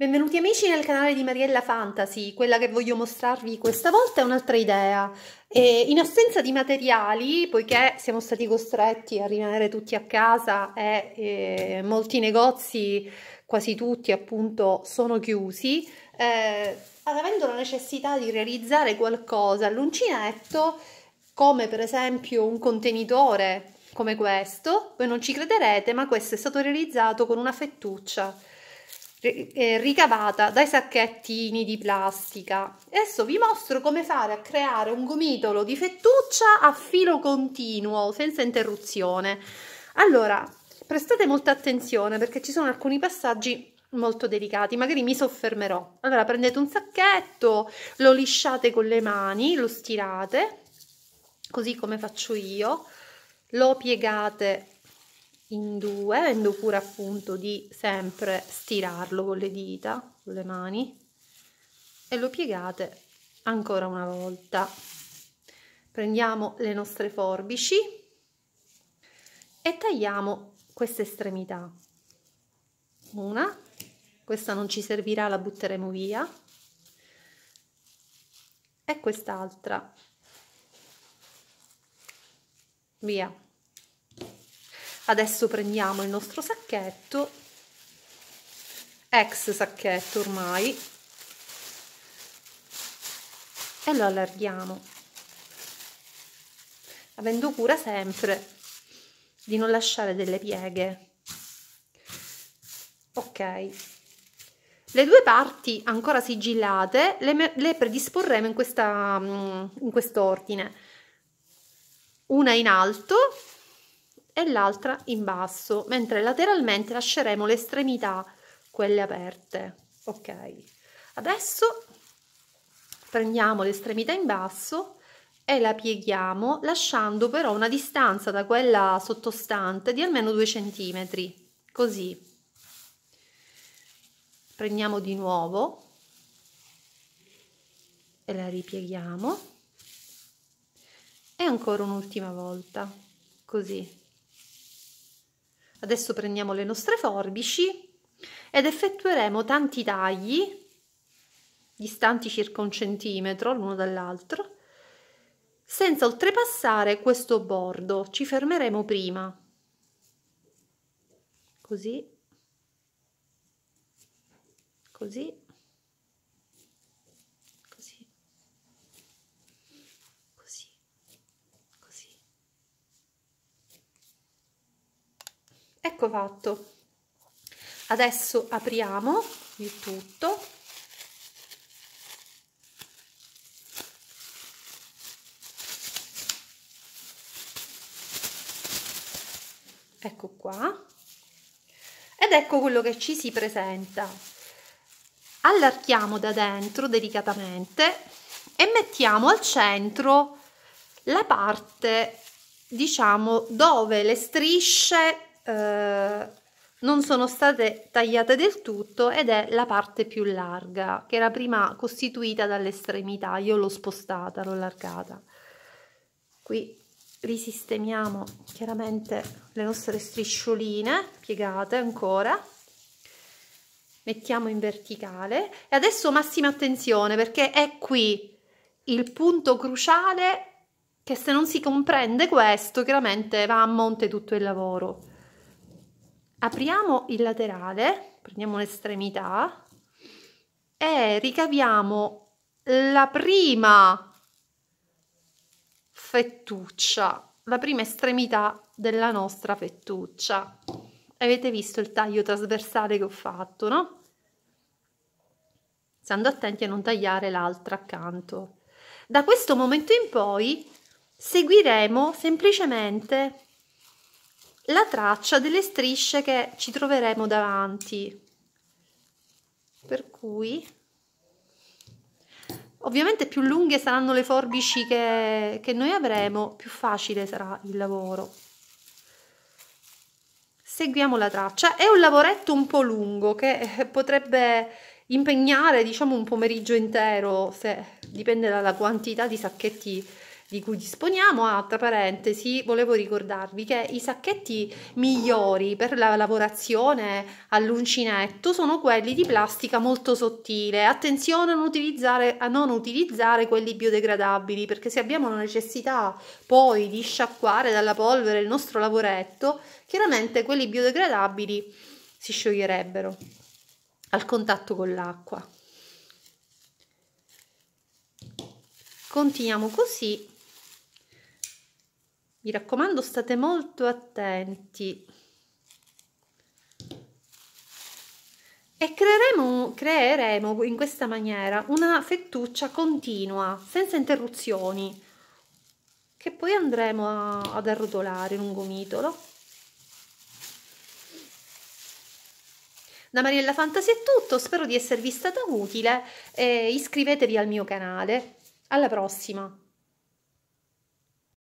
Benvenuti amici nel canale di Mariella Fantasy, quella che voglio mostrarvi questa volta è un'altra idea. E in assenza di materiali, poiché siamo stati costretti a rimanere tutti a casa e, e eh, molti negozi, quasi tutti appunto, sono chiusi, eh, avendo la necessità di realizzare qualcosa all'uncinetto, come per esempio un contenitore come questo, voi non ci crederete, ma questo è stato realizzato con una fettuccia eh, ricavata dai sacchettini di plastica. Adesso vi mostro come fare a creare un gomitolo di fettuccia a filo continuo, senza interruzione. Allora, prestate molta attenzione perché ci sono alcuni passaggi molto delicati, magari mi soffermerò. Allora, prendete un sacchetto, lo lisciate con le mani, lo stirate, così come faccio io, lo piegate in due, avendo cura appunto di sempre stirarlo con le dita, con le mani, e lo piegate ancora una volta. Prendiamo le nostre forbici e tagliamo queste estremità. Una, questa non ci servirà, la butteremo via, e quest'altra. Via adesso prendiamo il nostro sacchetto ex sacchetto ormai e lo allarghiamo avendo cura sempre di non lasciare delle pieghe ok le due parti ancora sigillate le, le predisporremo in, questa, mm, in quest'ordine una in alto e l'altra in basso, mentre lateralmente lasceremo le estremità, quelle aperte. Ok, adesso prendiamo l'estremità in basso e la pieghiamo lasciando però una distanza da quella sottostante di almeno 2 cm, così. Prendiamo di nuovo e la ripieghiamo e ancora un'ultima volta, così. Adesso prendiamo le nostre forbici ed effettueremo tanti tagli distanti circa un centimetro l'uno dall'altro senza oltrepassare questo bordo. Ci fermeremo prima. Così. Così. ecco fatto adesso apriamo il tutto ecco qua ed ecco quello che ci si presenta allarghiamo da dentro delicatamente e mettiamo al centro la parte diciamo dove le strisce eh, non sono state tagliate del tutto ed è la parte più larga che era prima costituita dall'estremità io l'ho spostata l'ho allargata qui risistemiamo chiaramente le nostre striscioline piegate ancora mettiamo in verticale e adesso massima attenzione perché è qui il punto cruciale che se non si comprende questo chiaramente va a monte tutto il lavoro apriamo il laterale, prendiamo l'estremità e ricaviamo la prima fettuccia, la prima estremità della nostra fettuccia. Avete visto il taglio trasversale che ho fatto, no? Stando attenti a non tagliare l'altra accanto. Da questo momento in poi seguiremo semplicemente la traccia delle strisce che ci troveremo davanti per cui ovviamente più lunghe saranno le forbici che, che noi avremo più facile sarà il lavoro seguiamo la traccia è un lavoretto un po' lungo che potrebbe impegnare diciamo un pomeriggio intero se dipende dalla quantità di sacchetti di cui disponiamo. Ah, tra parentesi, volevo ricordarvi che i sacchetti migliori per la lavorazione all'uncinetto sono quelli di plastica molto sottile. Attenzione a non utilizzare, a non utilizzare quelli biodegradabili perché se abbiamo la necessità poi di sciacquare dalla polvere il nostro lavoretto, chiaramente quelli biodegradabili si scioglierebbero al contatto con l'acqua. Continuiamo così mi raccomando state molto attenti e creeremo, creeremo in questa maniera una fettuccia continua senza interruzioni che poi andremo a, ad arrotolare in un gomitolo da Mariella Fantasia è tutto spero di esservi stata utile eh, iscrivetevi al mio canale alla prossima